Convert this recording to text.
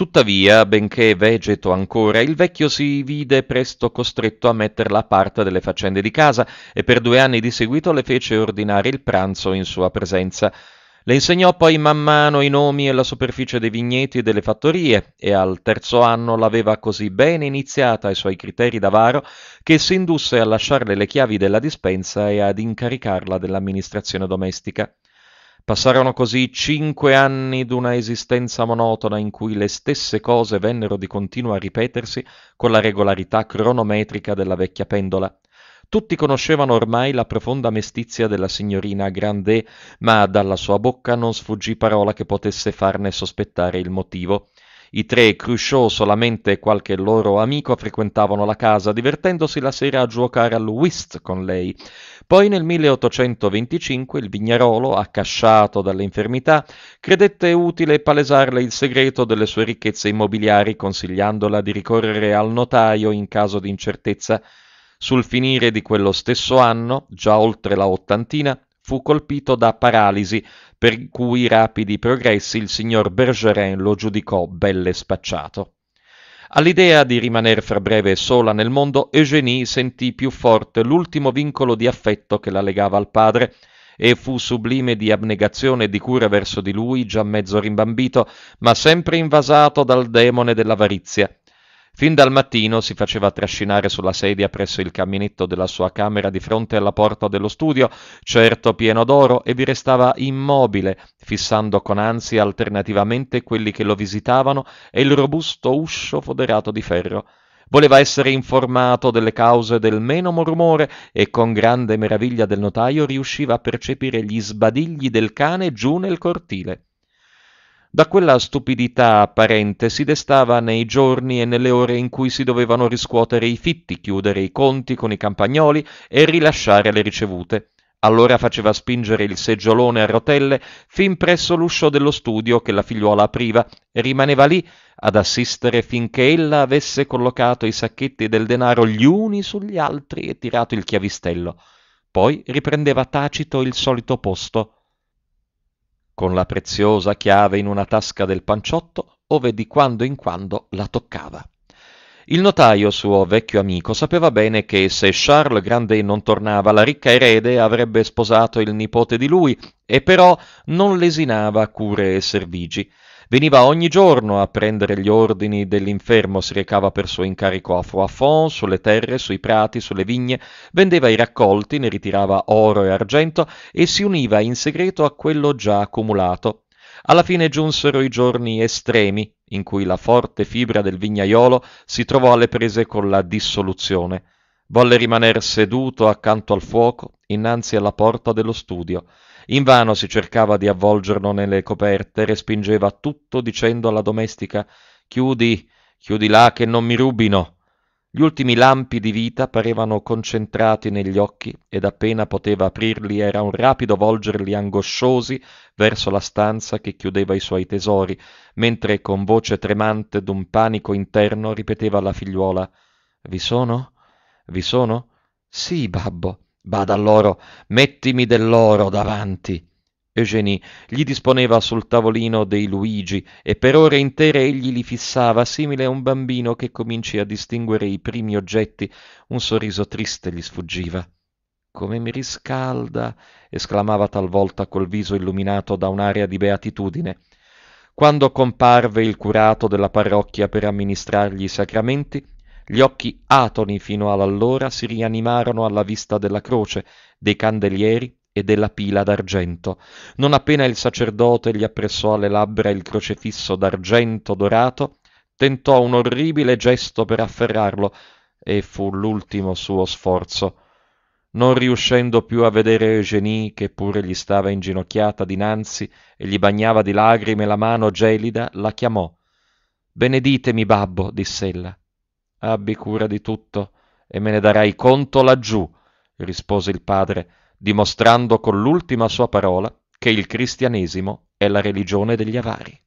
Tuttavia, benché vegeto ancora, il vecchio si vide presto costretto a metterla a parte delle faccende di casa e per due anni di seguito le fece ordinare il pranzo in sua presenza. Le insegnò poi man mano i nomi e la superficie dei vigneti e delle fattorie, e al terzo anno l'aveva così bene iniziata ai suoi criteri d'avaro che si indusse a lasciarle le chiavi della dispensa e ad incaricarla dell'amministrazione domestica. Passarono così cinque anni d'una esistenza monotona in cui le stesse cose vennero di continuo a ripetersi con la regolarità cronometrica della vecchia pendola. Tutti conoscevano ormai la profonda mestizia della signorina Grandet, ma dalla sua bocca non sfuggì parola che potesse farne sospettare il motivo. I tre, Cruchot solamente qualche loro amico frequentavano la casa, divertendosi la sera a giocare al whist con lei. Poi nel 1825 il Vignarolo, accasciato dalle infermità, credette utile palesarle il segreto delle sue ricchezze immobiliari, consigliandola di ricorrere al notaio in caso di incertezza. Sul finire di quello stesso anno, già oltre la ottantina, fu colpito da paralisi, per cui rapidi progressi il signor Bergerin lo giudicò belle spacciato. All'idea di rimanere fra breve sola nel mondo, Eugénie sentì più forte l'ultimo vincolo di affetto che la legava al padre, e fu sublime di abnegazione e di cura verso di lui, già mezzo rimbambito, ma sempre invasato dal demone dell'avarizia, Fin dal mattino si faceva trascinare sulla sedia presso il caminetto della sua camera di fronte alla porta dello studio, certo pieno d'oro, e vi restava immobile, fissando con ansia alternativamente quelli che lo visitavano e il robusto uscio foderato di ferro. Voleva essere informato delle cause del menomo rumore e con grande meraviglia del notaio riusciva a percepire gli sbadigli del cane giù nel cortile. Da quella stupidità apparente si destava nei giorni e nelle ore in cui si dovevano riscuotere i fitti, chiudere i conti con i campagnoli e rilasciare le ricevute. Allora faceva spingere il seggiolone a rotelle fin presso l'uscio dello studio che la figliuola apriva e rimaneva lì ad assistere finché ella avesse collocato i sacchetti del denaro gli uni sugli altri e tirato il chiavistello. Poi riprendeva tacito il solito posto con la preziosa chiave in una tasca del panciotto, ove di quando in quando la toccava. Il notaio, suo vecchio amico, sapeva bene che se Charles Grandet non tornava, la ricca erede avrebbe sposato il nipote di lui, e però non lesinava cure e servigi. Veniva ogni giorno a prendere gli ordini dell'infermo, si recava per suo incarico a Froidfond, sulle terre, sui prati, sulle vigne, vendeva i raccolti, ne ritirava oro e argento e si univa in segreto a quello già accumulato. Alla fine giunsero i giorni estremi, in cui la forte fibra del vignaiolo si trovò alle prese con la dissoluzione. Volle rimaner seduto accanto al fuoco, innanzi alla porta dello studio. Invano si cercava di avvolgerlo nelle coperte, respingeva tutto dicendo alla domestica Chiudi, chiudi là che non mi rubino. Gli ultimi lampi di vita parevano concentrati negli occhi ed appena poteva aprirli era un rapido volgerli angosciosi verso la stanza che chiudeva i suoi tesori, mentre con voce tremante d'un panico interno ripeteva alla figliuola Vi sono? Vi sono? Sì, babbo. Bada all'oro, mettimi dell'oro davanti. Eugenie gli disponeva sul tavolino dei Luigi e per ore intere egli li fissava, simile a un bambino che cominci a distinguere i primi oggetti. Un sorriso triste gli sfuggiva. Come mi riscalda! esclamava talvolta col viso illuminato da un'aria di beatitudine. Quando comparve il curato della parrocchia per amministrargli i sacramenti, gli occhi atoni fino all'allora si rianimarono alla vista della croce, dei candelieri e della pila d'argento. Non appena il sacerdote gli appressò alle labbra il crocefisso d'argento dorato, tentò un orribile gesto per afferrarlo, e fu l'ultimo suo sforzo. Non riuscendo più a vedere Eugenie, che pure gli stava inginocchiata dinanzi e gli bagnava di lagrime la mano gelida, la chiamò. Beneditemi, babbo, diss'ella abbi cura di tutto e me ne darai conto laggiù, rispose il padre, dimostrando con l'ultima sua parola che il cristianesimo è la religione degli avari.